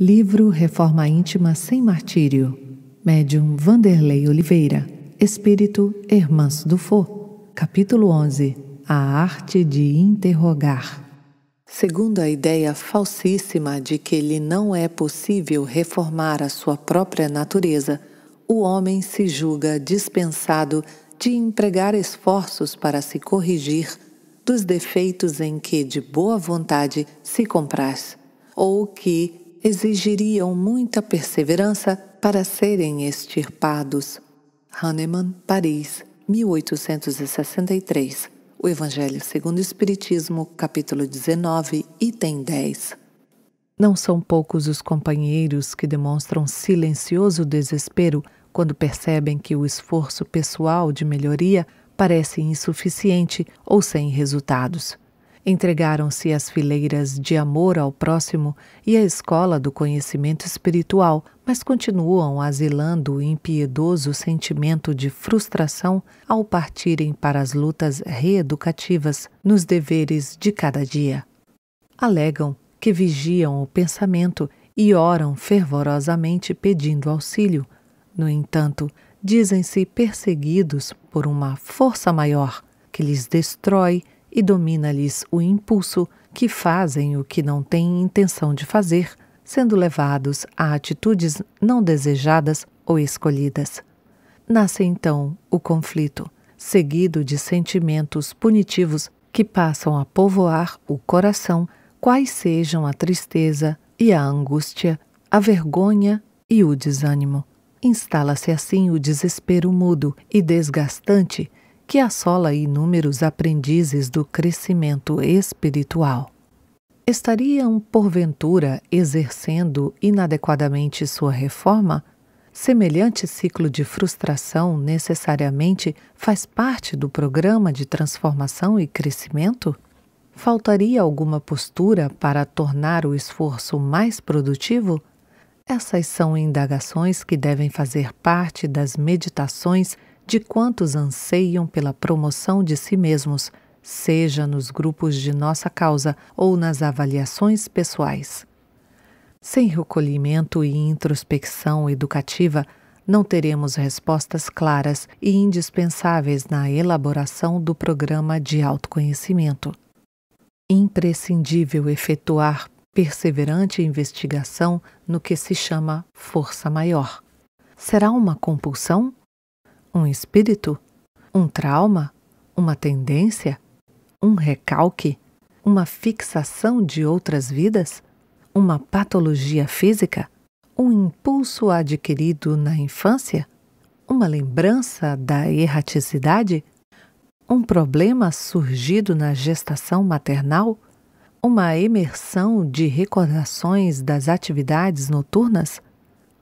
Livro Reforma Íntima Sem Martírio. Médium Vanderlei Oliveira. Espírito Irmãs do Fô. Capítulo 11. A arte de interrogar. Segundo a ideia falsíssima de que lhe não é possível reformar a sua própria natureza, o homem se julga dispensado de empregar esforços para se corrigir dos defeitos em que de boa vontade se compraz, ou que exigiriam muita perseverança para serem extirpados. Hahnemann, Paris, 1863. O Evangelho segundo o Espiritismo, capítulo 19, item 10. Não são poucos os companheiros que demonstram silencioso desespero quando percebem que o esforço pessoal de melhoria parece insuficiente ou sem resultados. Entregaram-se às fileiras de amor ao próximo e à escola do conhecimento espiritual, mas continuam asilando o impiedoso sentimento de frustração ao partirem para as lutas reeducativas nos deveres de cada dia. Alegam que vigiam o pensamento e oram fervorosamente pedindo auxílio. No entanto, dizem-se perseguidos por uma força maior que lhes destrói e domina-lhes o impulso que fazem o que não têm intenção de fazer, sendo levados a atitudes não desejadas ou escolhidas. Nasce então o conflito, seguido de sentimentos punitivos que passam a povoar o coração, quais sejam a tristeza e a angústia, a vergonha e o desânimo. Instala-se assim o desespero mudo e desgastante que assola inúmeros aprendizes do crescimento espiritual. Estariam, porventura, exercendo inadequadamente sua reforma? Semelhante ciclo de frustração necessariamente faz parte do programa de transformação e crescimento? Faltaria alguma postura para tornar o esforço mais produtivo? Essas são indagações que devem fazer parte das meditações de quantos anseiam pela promoção de si mesmos, seja nos grupos de nossa causa ou nas avaliações pessoais. Sem recolhimento e introspecção educativa, não teremos respostas claras e indispensáveis na elaboração do programa de autoconhecimento. Imprescindível efetuar perseverante investigação no que se chama força maior. Será uma compulsão um espírito, um trauma, uma tendência, um recalque, uma fixação de outras vidas, uma patologia física, um impulso adquirido na infância, uma lembrança da erraticidade, um problema surgido na gestação maternal, uma imersão de recordações das atividades noturnas,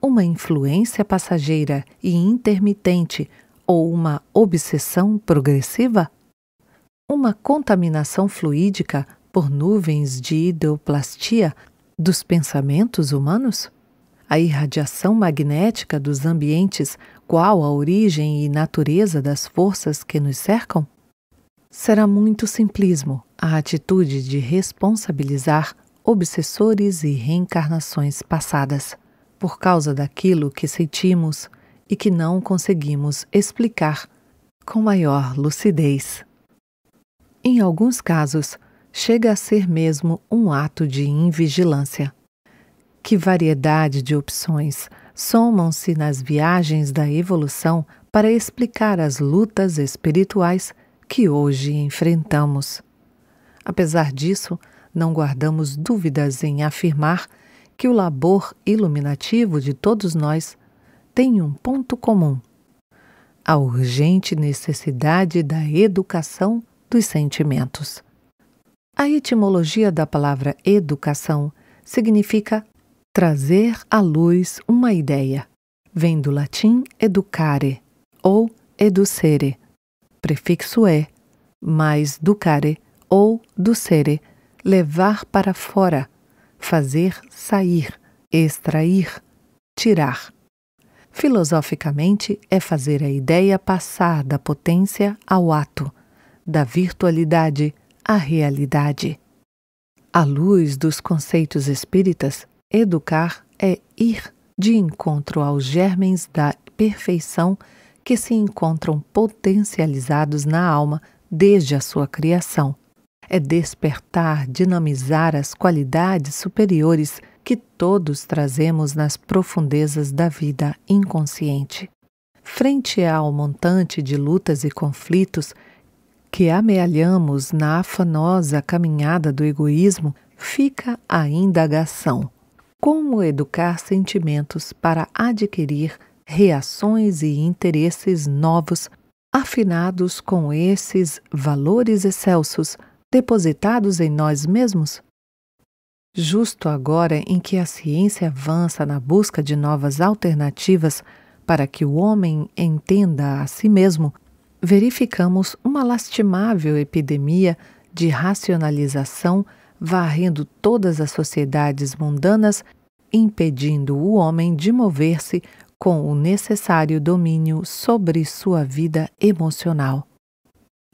uma influência passageira e intermitente ou uma obsessão progressiva? Uma contaminação fluídica por nuvens de ideoplastia dos pensamentos humanos? A irradiação magnética dos ambientes, qual a origem e natureza das forças que nos cercam? Será muito simplismo a atitude de responsabilizar obsessores e reencarnações passadas por causa daquilo que sentimos, e que não conseguimos explicar com maior lucidez. Em alguns casos, chega a ser mesmo um ato de invigilância. Que variedade de opções somam-se nas viagens da evolução para explicar as lutas espirituais que hoje enfrentamos. Apesar disso, não guardamos dúvidas em afirmar que o labor iluminativo de todos nós têm um ponto comum: a urgente necessidade da educação dos sentimentos. A etimologia da palavra educação significa trazer à luz uma ideia. Vem do latim educare ou educere, prefixo e, é, mais ducare ou ducere, levar para fora, fazer sair, extrair, tirar. Filosoficamente, é fazer a ideia passar da potência ao ato, da virtualidade à realidade. À luz dos conceitos espíritas, educar é ir de encontro aos germens da perfeição que se encontram potencializados na alma desde a sua criação. É despertar, dinamizar as qualidades superiores que todos trazemos nas profundezas da vida inconsciente. Frente ao montante de lutas e conflitos que amealhamos na afanosa caminhada do egoísmo, fica a indagação: como educar sentimentos para adquirir reações e interesses novos, afinados com esses valores excelsos depositados em nós mesmos? Justo agora em que a ciência avança na busca de novas alternativas para que o homem entenda a si mesmo, verificamos uma lastimável epidemia de racionalização varrendo todas as sociedades mundanas, impedindo o homem de mover-se com o necessário domínio sobre sua vida emocional.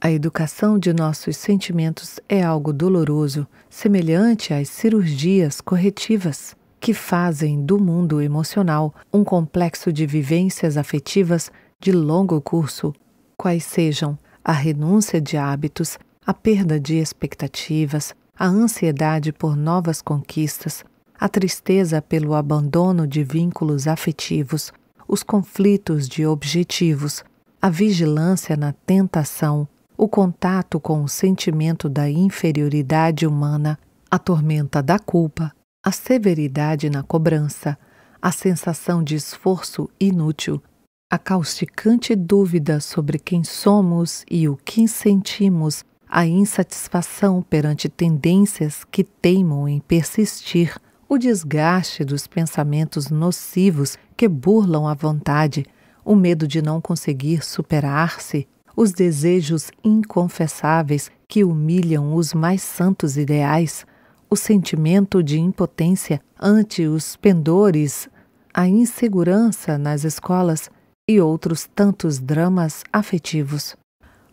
A educação de nossos sentimentos é algo doloroso, semelhante às cirurgias corretivas, que fazem do mundo emocional um complexo de vivências afetivas de longo curso, quais sejam a renúncia de hábitos, a perda de expectativas, a ansiedade por novas conquistas, a tristeza pelo abandono de vínculos afetivos, os conflitos de objetivos, a vigilância na tentação, o contato com o sentimento da inferioridade humana, a tormenta da culpa, a severidade na cobrança, a sensação de esforço inútil, a causticante dúvida sobre quem somos e o que sentimos, a insatisfação perante tendências que teimam em persistir, o desgaste dos pensamentos nocivos que burlam a vontade, o medo de não conseguir superar-se, os desejos inconfessáveis que humilham os mais santos ideais, o sentimento de impotência ante os pendores, a insegurança nas escolas e outros tantos dramas afetivos.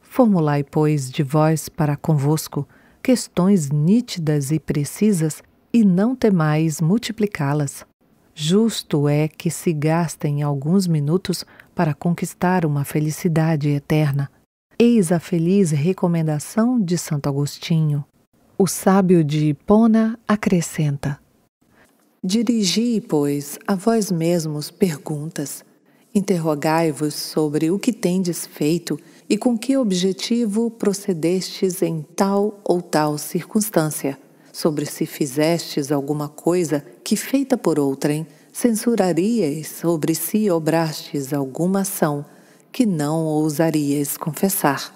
Formulai, pois, de vós para convosco questões nítidas e precisas e não temais multiplicá-las. Justo é que se gastem alguns minutos para conquistar uma felicidade eterna, Eis a feliz recomendação de Santo Agostinho. O sábio de Hipona acrescenta: Dirigi, pois, a vós mesmos perguntas. Interrogai-vos sobre o que tendes feito e com que objetivo procedestes em tal ou tal circunstância, sobre se fizestes alguma coisa que, feita por outrem, censurarias sobre se obrastes alguma ação que não ousarias confessar.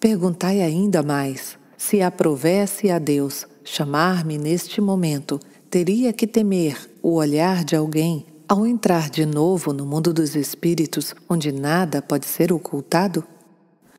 Perguntai ainda mais: se aprovesse a Deus chamar-me neste momento, teria que temer o olhar de alguém ao entrar de novo no mundo dos espíritos, onde nada pode ser ocultado?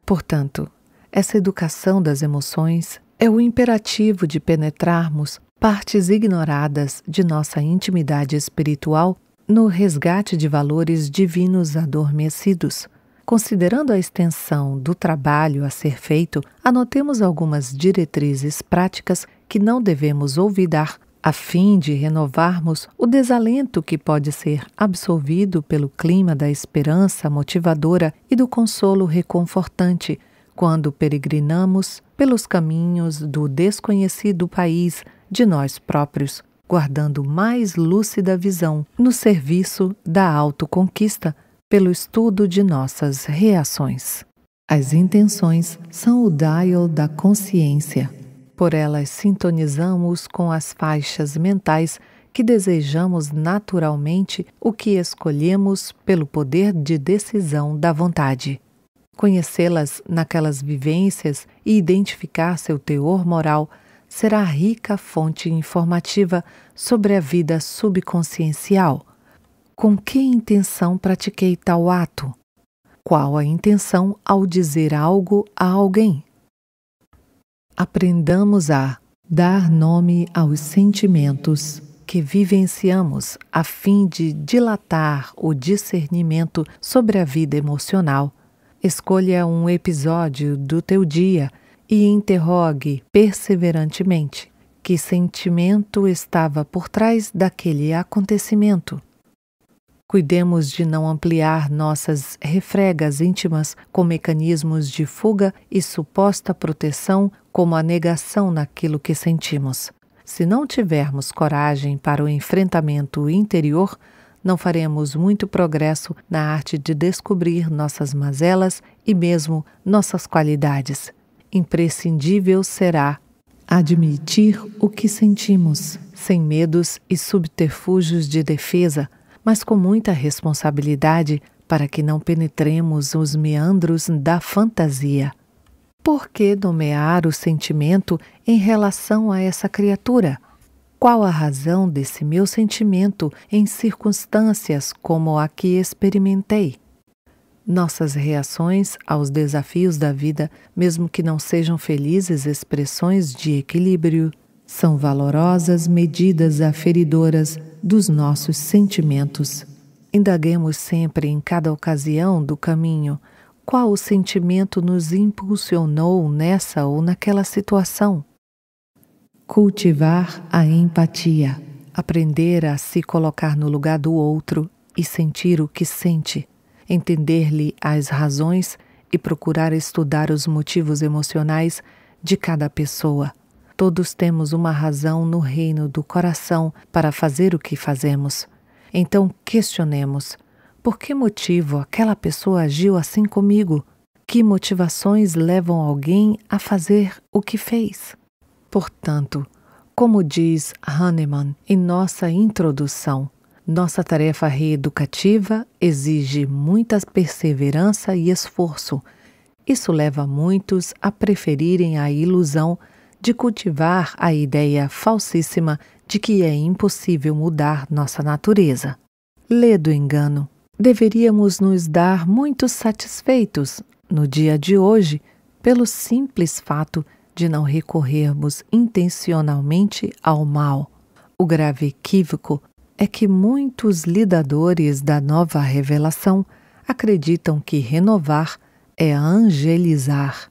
Portanto, essa educação das emoções é o imperativo de penetrarmos partes ignoradas de nossa intimidade espiritual no resgate de valores divinos adormecidos, Considerando a extensão do trabalho a ser feito, anotemos algumas diretrizes práticas que não devemos olvidar a fim de renovarmos o desalento que pode ser absorvido pelo clima da esperança motivadora e do consolo reconfortante quando peregrinamos pelos caminhos do desconhecido país de nós próprios, guardando mais lúcida visão no serviço da autoconquista pelo estudo de nossas reações. As intenções são o dial da consciência. Por elas sintonizamos com as faixas mentais que desejamos naturalmente o que escolhemos pelo poder de decisão da vontade. Conhecê-las naquelas vivências e identificar seu teor moral será rica fonte informativa sobre a vida subconsciencial com que intenção pratiquei tal ato? Qual a intenção ao dizer algo a alguém? Aprendamos a dar nome aos sentimentos que vivenciamos a fim de dilatar o discernimento sobre a vida emocional. Escolha um episódio do teu dia e interrogue perseverantemente que sentimento estava por trás daquele acontecimento. Cuidemos de não ampliar nossas refregas íntimas com mecanismos de fuga e suposta proteção, como a negação naquilo que sentimos. Se não tivermos coragem para o enfrentamento interior, não faremos muito progresso na arte de descobrir nossas mazelas e mesmo nossas qualidades. Imprescindível será admitir o que sentimos, sem medos e subterfúgios de defesa mas com muita responsabilidade para que não penetremos os meandros da fantasia. Por que nomear o sentimento em relação a essa criatura? Qual a razão desse meu sentimento em circunstâncias como a que experimentei? Nossas reações aos desafios da vida, mesmo que não sejam felizes expressões de equilíbrio, são valorosas medidas aferidoras dos nossos sentimentos. Indaguemos sempre em cada ocasião do caminho qual o sentimento nos impulsionou nessa ou naquela situação. Cultivar a empatia, aprender a se colocar no lugar do outro e sentir o que sente, entender-lhe as razões e procurar estudar os motivos emocionais de cada pessoa Todos temos uma razão no reino do coração para fazer o que fazemos. Então questionemos: por que motivo aquela pessoa agiu assim comigo? Que motivações levam alguém a fazer o que fez? Portanto, como diz Hahnemann em nossa introdução, nossa tarefa reeducativa exige muita perseverança e esforço. Isso leva muitos a preferirem a ilusão de cultivar a ideia falsíssima de que é impossível mudar nossa natureza. Lê do engano. Deveríamos nos dar muito satisfeitos, no dia de hoje, pelo simples fato de não recorrermos intencionalmente ao mal. O grave equívoco é que muitos lidadores da nova revelação acreditam que renovar é angelizar.